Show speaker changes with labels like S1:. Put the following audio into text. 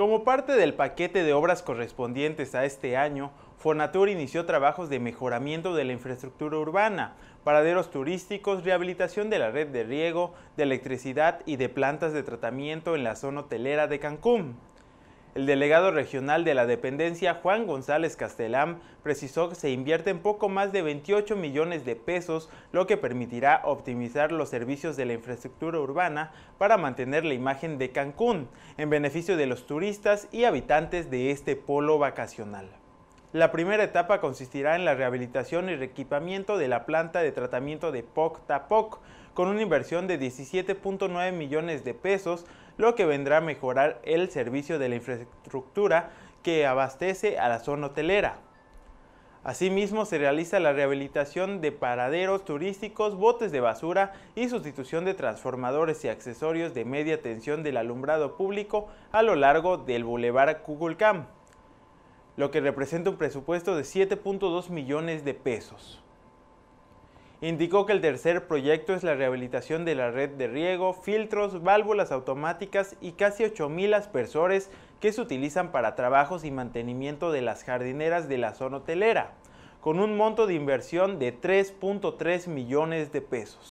S1: Como parte del paquete de obras correspondientes a este año, Fonatur inició trabajos de mejoramiento de la infraestructura urbana, paraderos turísticos, rehabilitación de la red de riego, de electricidad y de plantas de tratamiento en la zona hotelera de Cancún. El delegado regional de la dependencia, Juan González Castelán, precisó que se invierte en poco más de 28 millones de pesos, lo que permitirá optimizar los servicios de la infraestructura urbana para mantener la imagen de Cancún, en beneficio de los turistas y habitantes de este polo vacacional. La primera etapa consistirá en la rehabilitación y reequipamiento de la planta de tratamiento de POC-TAPOC, con una inversión de 17.9 millones de pesos, lo que vendrá a mejorar el servicio de la infraestructura que abastece a la zona hotelera. Asimismo, se realiza la rehabilitación de paraderos turísticos, botes de basura y sustitución de transformadores y accesorios de media tensión del alumbrado público a lo largo del Boulevard Cuculcán lo que representa un presupuesto de 7.2 millones de pesos. Indicó que el tercer proyecto es la rehabilitación de la red de riego, filtros, válvulas automáticas y casi 8.000 aspersores que se utilizan para trabajos y mantenimiento de las jardineras de la zona hotelera, con un monto de inversión de 3.3 millones de pesos.